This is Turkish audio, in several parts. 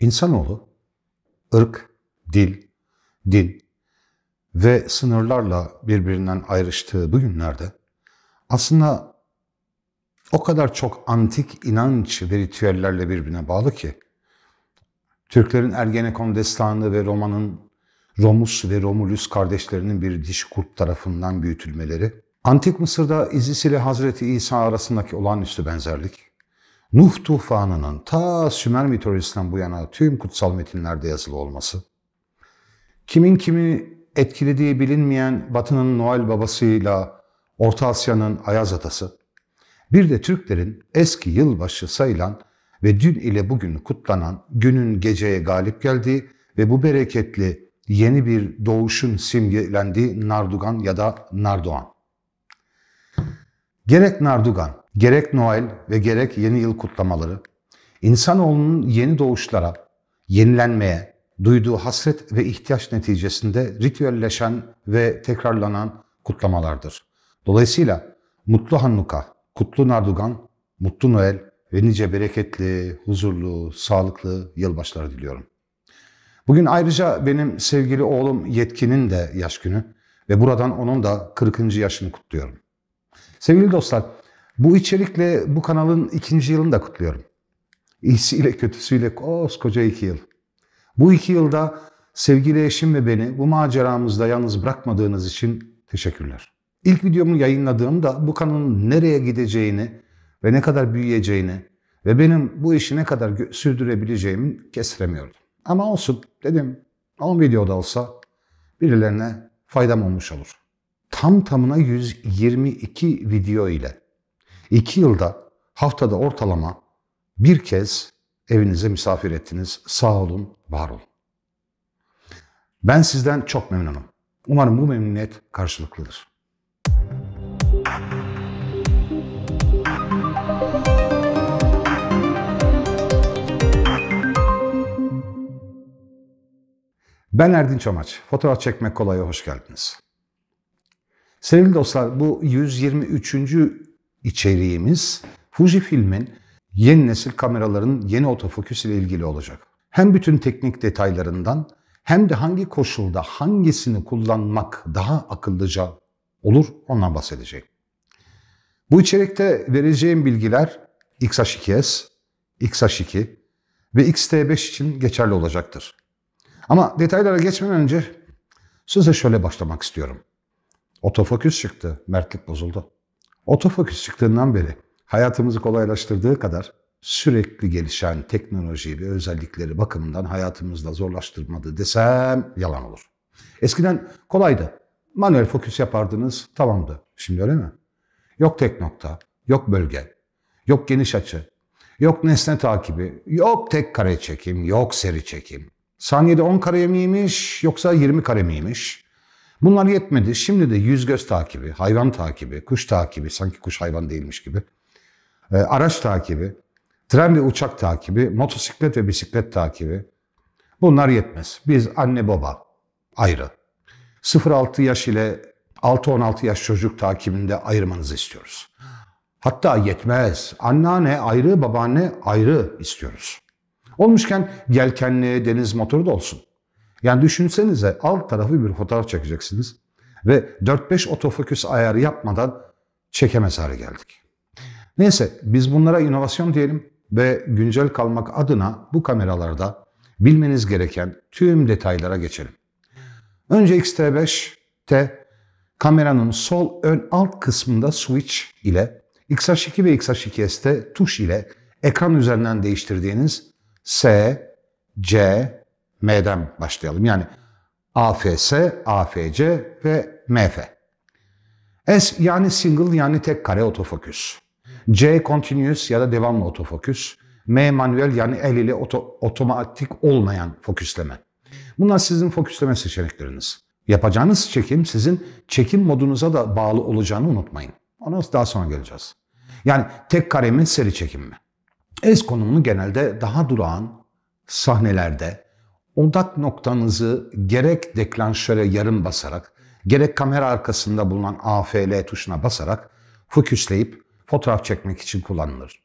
İnsanoğlu ırk, dil, dil ve sınırlarla birbirinden ayrıştığı bu günlerde aslında o kadar çok antik inanç ve ritüellerle birbirine bağlı ki Türklerin Ergenekon destanı ve romanın Romus ve Romulus kardeşlerinin bir diş kurt tarafından büyütülmeleri, Antik Mısır'da İzis ile Hazreti İsa arasındaki olağanüstü benzerlik, Nuh tufanının ta Sümer mitolojisinden bu yana tüm kutsal metinlerde yazılı olması, kimin kimi etkilediği bilinmeyen Batı'nın Noel babasıyla Orta Asya'nın Ayaz atası, bir de Türklerin eski yılbaşı sayılan ve dün ile bugün kutlanan günün geceye galip geldiği ve bu bereketli yeni bir doğuşun simgelendiği Nardugan ya da Nardoğan. Gerek Nardugan, Gerek Noel ve gerek yeni yıl kutlamaları, insanoğlunun yeni doğuşlara, yenilenmeye, duyduğu hasret ve ihtiyaç neticesinde ritüelleşen ve tekrarlanan kutlamalardır. Dolayısıyla Mutlu Hannuka, Kutlu Nardugan, Mutlu Noel ve nice bereketli, huzurlu, sağlıklı yılbaşları diliyorum. Bugün ayrıca benim sevgili oğlum Yetkin'in de yaş günü ve buradan onun da 40. yaşını kutluyorum. Sevgili dostlar, bu içerikle bu kanalın ikinci yılını da kutluyorum. İyisiyle kötüsüyle koskoca iki yıl. Bu iki yılda sevgili eşim ve beni bu maceramızda yalnız bırakmadığınız için teşekkürler. İlk videomu yayınladığımda bu kanalın nereye gideceğini ve ne kadar büyüyeceğini ve benim bu işi ne kadar sürdürebileceğimi kesremiyordum. Ama olsun dedim 10 videoda olsa birilerine faydam olmuş olur. Tam tamına 122 video ile İki yılda haftada ortalama bir kez evinize misafir ettiniz. Sağ olun, var olun. Ben sizden çok memnunum. Umarım bu memnuniyet karşılıklıdır. Ben Erdinç Amaç. Fotoğraf çekmek kolay, hoş geldiniz. Sevgili dostlar bu 123 içeriğimiz Fujifilm'in yeni nesil kameraların yeni otofokus ile ilgili olacak. Hem bütün teknik detaylarından hem de hangi koşulda hangisini kullanmak daha akıllıca olur ondan bahsedeceğim. Bu içerikte vereceğim bilgiler XH2S, XH2 ve XT5 için geçerli olacaktır. Ama detaylara geçmeden önce size şöyle başlamak istiyorum. Otofokus çıktı, mertlik bozuldu. Otofoküs çıktığından beri hayatımızı kolaylaştırdığı kadar sürekli gelişen teknoloji ve özellikleri bakımından hayatımızda zorlaştırmadı desem yalan olur. Eskiden kolaydı. Manuel fokus yapardınız, tamamdı. Şimdi öyle mi? Yok tek nokta, yok bölge, yok geniş açı, yok nesne takibi, yok tek kare çekim, yok seri çekim. Saniyede 10 kare miymiş yoksa 20 kare miymiş? Bunlar yetmedi. Şimdi de yüz göz takibi, hayvan takibi, kuş takibi, sanki kuş hayvan değilmiş gibi. E, araç takibi, tren ve uçak takibi, motosiklet ve bisiklet takibi. Bunlar yetmez. Biz anne baba ayrı. 0-6 yaş ile 6-16 yaş çocuk takibinde ayırmanızı istiyoruz. Hatta yetmez. Anneanne ayrı, babaanne ayrı istiyoruz. Olmuşken gelkenli deniz motoru da olsun. Yani düşünsenize alt tarafı bir fotoğraf çekeceksiniz ve 4-5 otofokus ayarı yapmadan çekemez hale geldik. Neyse biz bunlara inovasyon diyelim ve güncel kalmak adına bu kameralarda bilmeniz gereken tüm detaylara geçelim. Önce X-T5'te kameranın sol ön alt kısmında switch ile XH2 ve XH2S'te tuş ile ekran üzerinden değiştirdiğiniz S, C, M'den başlayalım. Yani AFS, AFC ve MF. S yani single yani tek kare otofoküs. C continuous ya da devamlı otofoküs. M manuel yani el ile oto, otomatik olmayan fokusleme. Bunlar sizin fokusleme seçenekleriniz. Yapacağınız çekim sizin çekim modunuza da bağlı olacağını unutmayın. Ona daha sonra geleceğiz. Yani tek kare mi, seri çekim mi? S konumunu genelde daha durağan sahnelerde, odak noktanızı gerek deklanşöre yarım basarak, gerek kamera arkasında bulunan AFL tuşuna basarak foküsleyip fotoğraf çekmek için kullanılır.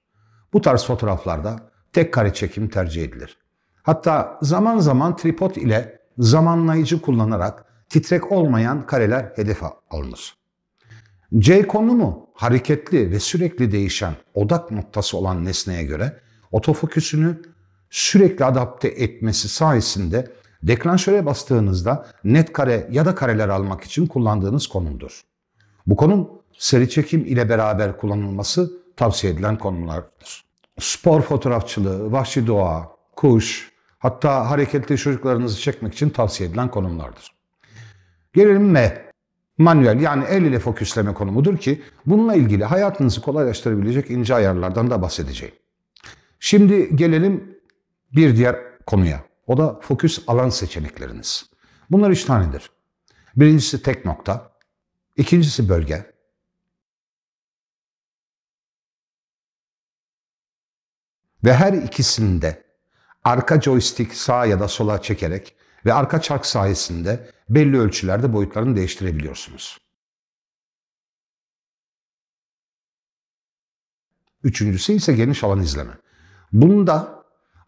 Bu tarz fotoğraflarda tek kare çekim tercih edilir. Hatta zaman zaman tripod ile zamanlayıcı kullanarak titrek olmayan kareler hedefe alınır. C konumu hareketli ve sürekli değişen odak noktası olan nesneye göre otofokusünü sürekli adapte etmesi sayesinde deklanşöre bastığınızda net kare ya da kareler almak için kullandığınız konumdur. Bu konum seri çekim ile beraber kullanılması tavsiye edilen konumlardır. Spor fotoğrafçılığı, vahşi doğa, kuş, hatta hareketli çocuklarınızı çekmek için tavsiye edilen konumlardır. Gelelim M. Manuel yani el ile fokusleme konumudur ki bununla ilgili hayatınızı kolaylaştırabilecek ince ayarlardan da bahsedeceğim. Şimdi gelelim bir diğer konuya. O da fokus alan seçenekleriniz. Bunlar üç tanedir. Birincisi tek nokta. ikincisi bölge. Ve her ikisinde arka joystick sağa ya da sola çekerek ve arka çark sayesinde belli ölçülerde boyutlarını değiştirebiliyorsunuz. Üçüncüsü ise geniş alan izleme. Bunda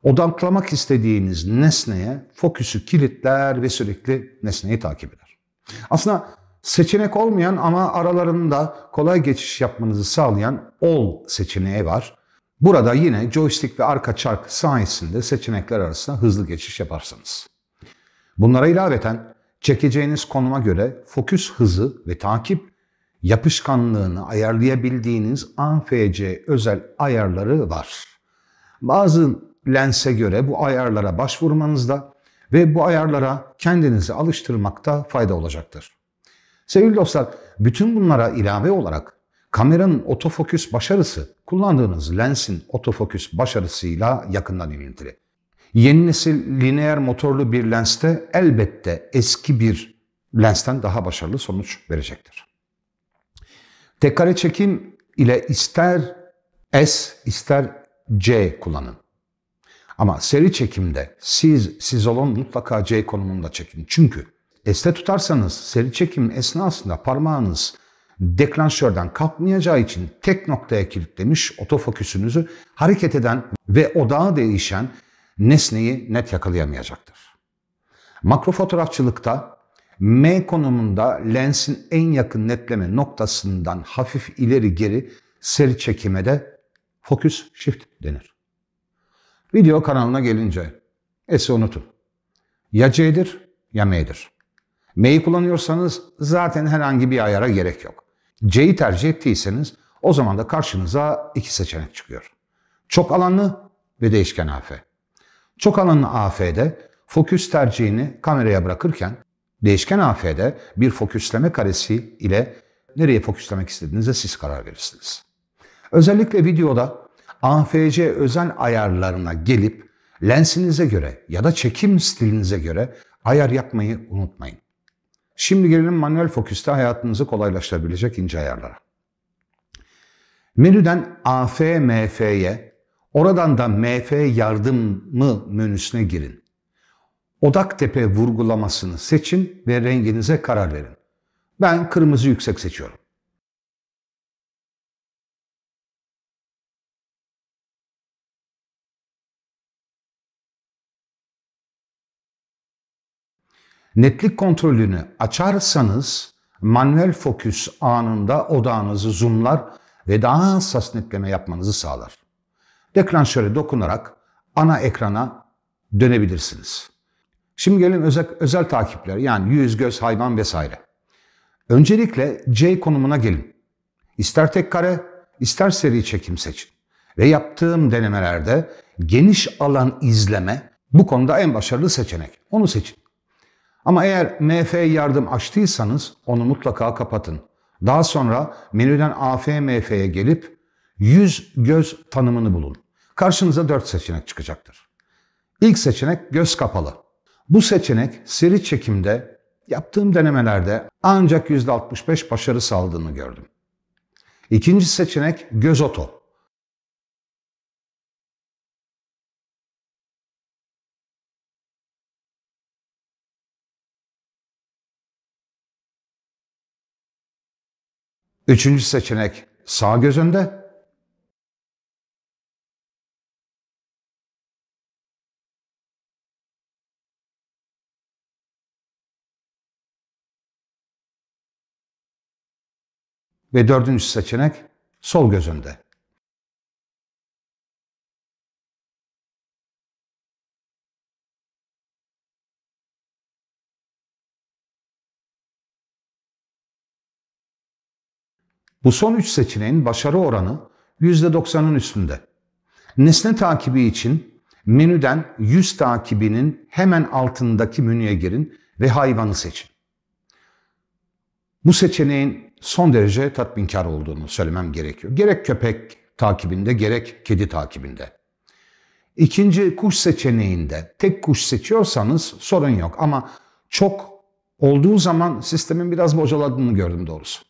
odaklamak istediğiniz nesneye fokusu kilitler ve sürekli nesneyi takip eder. Aslında seçenek olmayan ama aralarında kolay geçiş yapmanızı sağlayan all seçeneği var. Burada yine joystick ve arka çark sayesinde seçenekler arasında hızlı geçiş yaparsınız. Bunlara ilaveten çekeceğiniz konuma göre fokus hızı ve takip yapışkanlığını ayarlayabildiğiniz ANFC özel ayarları var. Bazı lense göre bu ayarlara başvurmanızda ve bu ayarlara kendinizi alıştırmakta fayda olacaktır. Sevgili dostlar, bütün bunlara ilave olarak kameranın otofokus başarısı kullandığınız lensin otofokus başarısıyla yakından ilintili. Yeni nesil lineer motorlu bir lenste elbette eski bir lensten daha başarılı sonuç verecektir. Tek kare çekim ile ister S ister C kullanın. Ama seri çekimde siz siz sizolon mutlaka C konumunda çekin. Çünkü este tutarsanız seri çekim esnasında parmağınız deklanşörden kalkmayacağı için tek noktaya kilitlemiş otofoküsünüzü hareket eden ve odağı değişen nesneyi net yakalayamayacaktır. Makro fotoğrafçılıkta M konumunda lensin en yakın netleme noktasından hafif ileri geri seri çekime de focus shift denir. Video kanalına gelince S'i unutun. Ya C'dir ya M'dir. M'yi kullanıyorsanız zaten herhangi bir ayara gerek yok. C'yi tercih ettiyseniz o zaman da karşınıza iki seçenek çıkıyor. Çok alanlı ve değişken AF. Çok alanlı AF'de fokus tercihini kameraya bırakırken değişken AF'de bir fokusleme karesi ile nereye fokuslamak istediğinize siz karar verirsiniz. Özellikle videoda AFC özel ayarlarına gelip lensinize göre ya da çekim stilinize göre ayar yapmayı unutmayın. Şimdi gelelim manuel foküste hayatınızı kolaylaştırabilecek ince ayarlara. Menüden AF MF'ye, oradan da MF yardımı menüsüne girin. Odak tepe vurgulamasını seçin ve renginize karar verin. Ben kırmızı yüksek seçiyorum. Netlik kontrolünü açarsanız manuel fokus anında odağınızı zoomlar ve daha hassas netleme yapmanızı sağlar. Deklanşöre dokunarak ana ekrana dönebilirsiniz. Şimdi gelin özel, özel takipler yani yüz, göz, hayvan vesaire. Öncelikle C konumuna gelin. İster tek kare, ister seri çekim seçin. Ve yaptığım denemelerde geniş alan izleme bu konuda en başarılı seçenek. Onu seçin. Ama eğer MF yardım açtıysanız onu mutlaka kapatın. Daha sonra menüden AFMF'ye gelip yüz göz tanımını bulun. Karşınıza dört seçenek çıkacaktır. İlk seçenek göz kapalı. Bu seçenek seri çekimde yaptığım denemelerde ancak %65 başarı saldığını gördüm. İkinci seçenek göz oto. Üçüncü seçenek sağ gözünde. Ve dördüncü seçenek sol gözünde. Bu son üç seçeneğin başarı oranı %90'ın üstünde. Nesne takibi için menüden yüz takibinin hemen altındaki menüye girin ve hayvanı seçin. Bu seçeneğin son derece tatminkar olduğunu söylemem gerekiyor. Gerek köpek takibinde gerek kedi takibinde. İkinci kuş seçeneğinde tek kuş seçiyorsanız sorun yok ama çok olduğu zaman sistemin biraz bocaladığını gördüm doğrusu.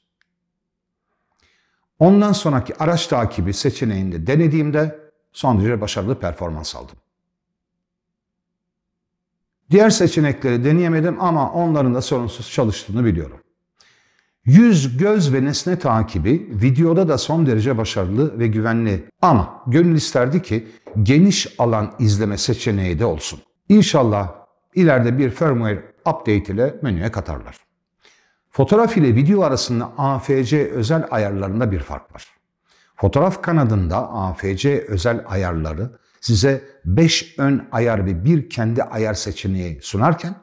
Ondan sonraki araç takibi seçeneğinde denediğimde son derece başarılı performans aldım. Diğer seçenekleri deneyemedim ama onların da sorunsuz çalıştığını biliyorum. Yüz, göz ve nesne takibi videoda da son derece başarılı ve güvenli ama gönül isterdi ki geniş alan izleme seçeneği de olsun. İnşallah ileride bir firmware update ile menüye katarlar. Fotoğraf ile video arasında AFC özel ayarlarında bir fark var. Fotoğraf kanadında AFC özel ayarları size 5 ön ayar ve bir kendi ayar seçeneği sunarken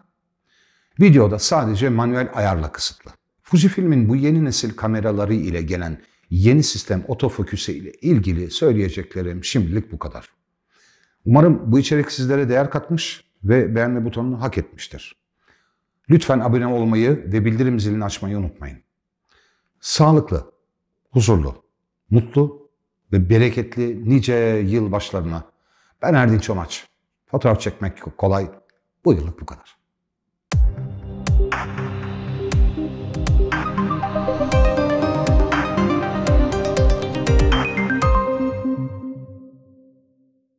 videoda sadece manuel ayarla kısıtlı. Fujifilm'in bu yeni nesil kameraları ile gelen yeni sistem otofokusu ile ilgili söyleyeceklerim şimdilik bu kadar. Umarım bu içerik sizlere değer katmış ve beğenme butonunu hak etmiştir. Lütfen abone olmayı ve bildirim zilini açmayı unutmayın. Sağlıklı, huzurlu, mutlu ve bereketli nice yıl başlarına. Ben Erdinç Onaç. Fotoğraf çekmek kolay. Bu yıllık bu kadar.